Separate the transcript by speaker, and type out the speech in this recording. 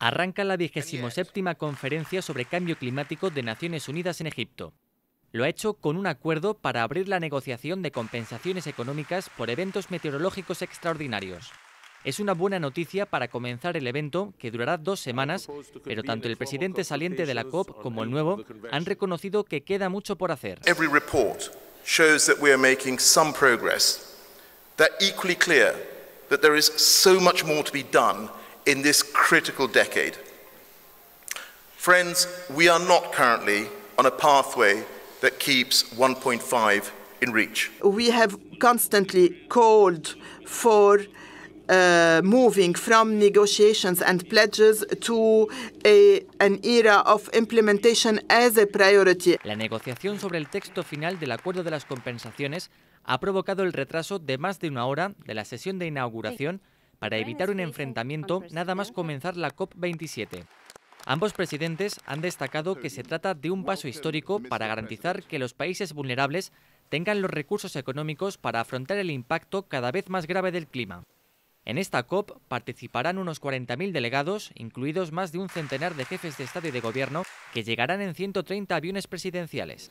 Speaker 1: Arranca la 27 Conferencia sobre Cambio Climático de Naciones Unidas en Egipto. Lo ha hecho con un acuerdo para abrir la negociación de compensaciones económicas por eventos meteorológicos extraordinarios. Es una buena noticia para comenzar el evento, que durará dos semanas, pero tanto el presidente saliente de la COP como el nuevo han reconocido que queda mucho por hacer.
Speaker 2: Every report shows that we are making some progress. that there is so much more to be done in this critical decade. Friends, we are not currently on a pathway that keeps 1.5 in reach.
Speaker 3: We have constantly called for Uh, moving from negotiations and pledges to
Speaker 1: La negociación sobre el texto final del acuerdo de las compensaciones ha provocado el retraso de más de una hora de la sesión de inauguración para evitar un enfrentamiento nada más comenzar la COP27. Ambos presidentes han destacado que se trata de un paso histórico para garantizar que los países vulnerables tengan los recursos económicos para afrontar el impacto cada vez más grave del clima. En esta COP participarán unos 40.000 delegados, incluidos más de un centenar de jefes de Estado y de Gobierno, que llegarán en 130 aviones presidenciales.